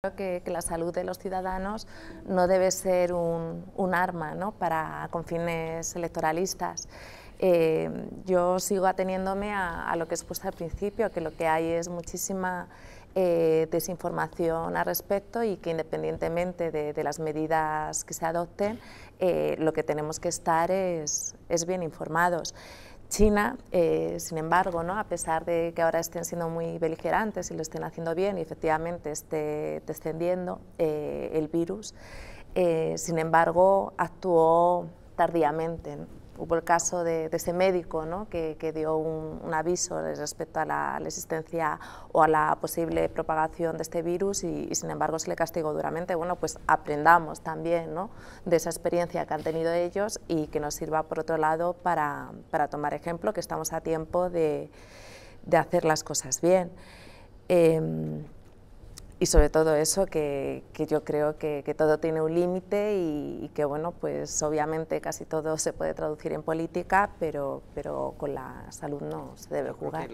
Creo que, la salud de los ciudadanos no debe ser un, arma para, con fines electoralistas. Eh, yo sigo ateniéndome a, lo que expuesto al principio, que lo que hay es muchísima eh, desinformación al respecto y que independientemente de, las medidas que se adopten, eh, lo que tenemos que estar es bien informados. China, eh, sin embargo, ¿no? a pesar de que ahora estén siendo muy beligerantes y lo estén haciendo bien y efectivamente esté descendiendo eh, el virus, eh, sin embargo, actuó tardíamente hubo el caso de, ese médico que, dio un, aviso respecto a la, existencia o a la posible propagación de este virus y, sin embargo se le castigó duramente. Bueno, pues aprendamos también de esa experiencia que han tenido ellos y que nos sirva por otro lado para, tomar ejemplo, que estamos a tiempo de, hacer las cosas bien. Em, y sobre todo eso, que, yo creo que, todo tiene un límite y, que, bueno, pues obviamente casi todo se puede traducir en política, pero, pero con la salud no se debe jugar.